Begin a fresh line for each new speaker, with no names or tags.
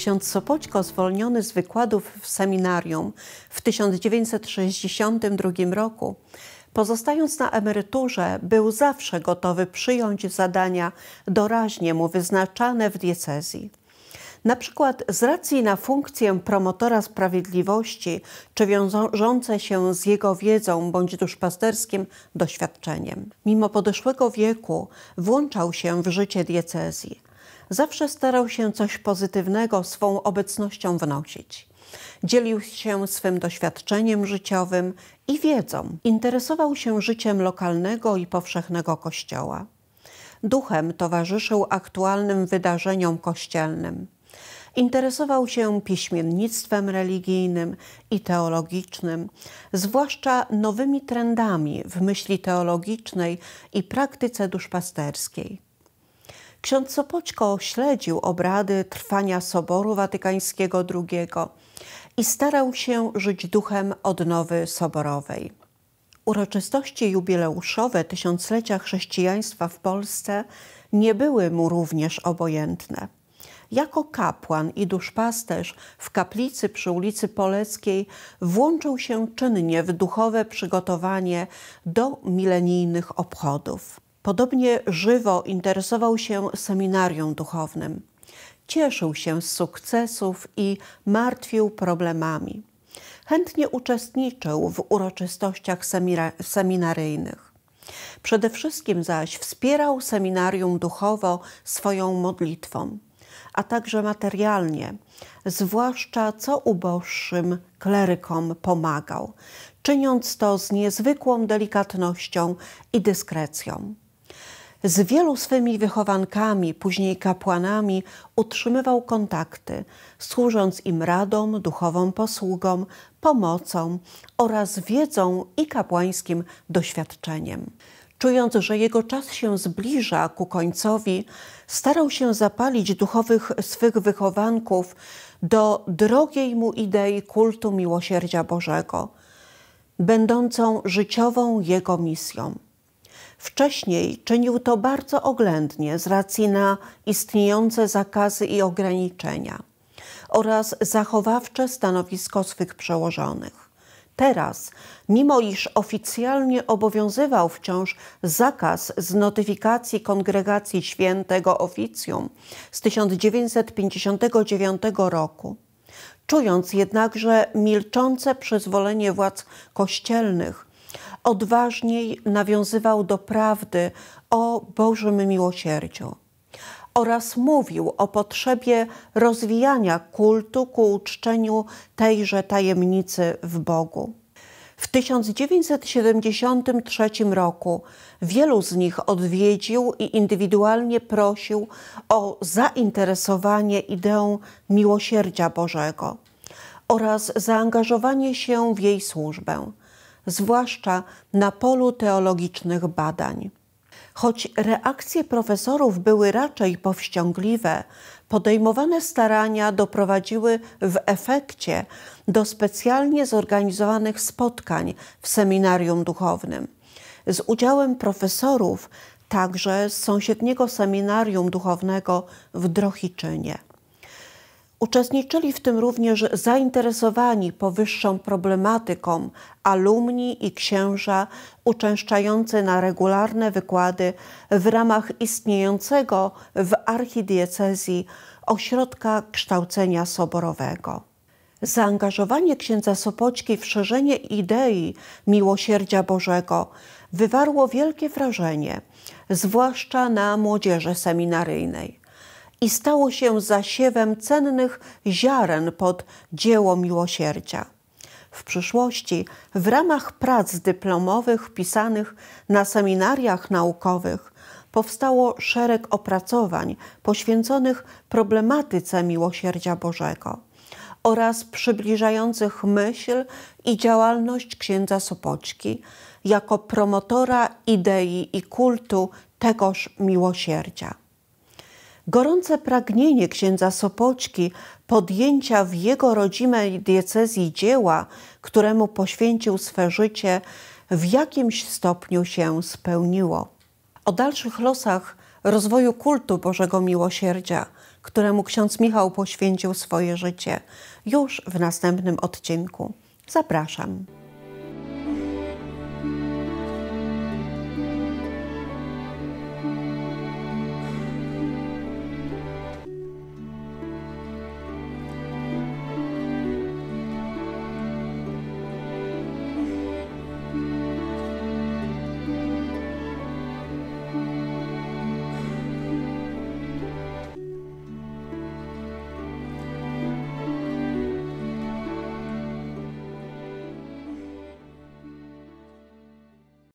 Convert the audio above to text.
Ksiądz Sopoćko, zwolniony z wykładów w seminarium w 1962 roku, pozostając na emeryturze, był zawsze gotowy przyjąć zadania doraźnie mu wyznaczane w diecezji. Na przykład z racji na funkcję promotora sprawiedliwości, czy wiążące się z jego wiedzą bądź duszpasterskim doświadczeniem. Mimo podeszłego wieku włączał się w życie diecezji zawsze starał się coś pozytywnego swą obecnością wnosić. Dzielił się swym doświadczeniem życiowym i wiedzą. Interesował się życiem lokalnego i powszechnego kościoła. Duchem towarzyszył aktualnym wydarzeniom kościelnym. Interesował się piśmiennictwem religijnym i teologicznym, zwłaszcza nowymi trendami w myśli teologicznej i praktyce duszpasterskiej. Ksiądz Sopoćko śledził obrady trwania Soboru Watykańskiego II i starał się żyć duchem odnowy soborowej. Uroczystości jubileuszowe tysiąclecia chrześcijaństwa w Polsce nie były mu również obojętne. Jako kapłan i duszpasterz w kaplicy przy ulicy Poleckiej włączył się czynnie w duchowe przygotowanie do milenijnych obchodów. Podobnie żywo interesował się seminarium duchownym. Cieszył się z sukcesów i martwił problemami. Chętnie uczestniczył w uroczystościach seminaryjnych. Przede wszystkim zaś wspierał seminarium duchowo swoją modlitwą, a także materialnie, zwłaszcza co uboższym klerykom pomagał, czyniąc to z niezwykłą delikatnością i dyskrecją. Z wielu swymi wychowankami, później kapłanami, utrzymywał kontakty, służąc im radą, duchową posługą, pomocą oraz wiedzą i kapłańskim doświadczeniem. Czując, że jego czas się zbliża ku końcowi, starał się zapalić duchowych swych wychowanków do drogiej mu idei kultu miłosierdzia Bożego, będącą życiową jego misją. Wcześniej czynił to bardzo oględnie z racji na istniejące zakazy i ograniczenia oraz zachowawcze stanowisko swych przełożonych. Teraz, mimo iż oficjalnie obowiązywał wciąż zakaz z notyfikacji Kongregacji Świętego Oficjum z 1959 roku, czując jednakże milczące przyzwolenie władz kościelnych odważniej nawiązywał do prawdy o Bożym miłosierdziu oraz mówił o potrzebie rozwijania kultu ku uczczeniu tejże tajemnicy w Bogu. W 1973 roku wielu z nich odwiedził i indywidualnie prosił o zainteresowanie ideą miłosierdzia Bożego oraz zaangażowanie się w jej służbę zwłaszcza na polu teologicznych badań. Choć reakcje profesorów były raczej powściągliwe, podejmowane starania doprowadziły w efekcie do specjalnie zorganizowanych spotkań w seminarium duchownym. Z udziałem profesorów także z sąsiedniego seminarium duchownego w Drohiczynie. Uczestniczyli w tym również zainteresowani powyższą problematyką alumni i księża uczęszczający na regularne wykłady w ramach istniejącego w archidiecezji ośrodka kształcenia soborowego. Zaangażowanie księdza Sopoćki w szerzenie idei miłosierdzia Bożego wywarło wielkie wrażenie, zwłaszcza na młodzieży seminaryjnej i stało się zasiewem cennych ziaren pod dzieło miłosierdzia. W przyszłości, w ramach prac dyplomowych pisanych na seminariach naukowych, powstało szereg opracowań poświęconych problematyce miłosierdzia Bożego oraz przybliżających myśl i działalność księdza Sopoczki jako promotora idei i kultu tegoż miłosierdzia. Gorące pragnienie księdza Sopoćki podjęcia w jego rodzimej diecezji dzieła, któremu poświęcił swe życie, w jakimś stopniu się spełniło. O dalszych losach rozwoju kultu Bożego Miłosierdzia, któremu ksiądz Michał poświęcił swoje życie, już w następnym odcinku. Zapraszam.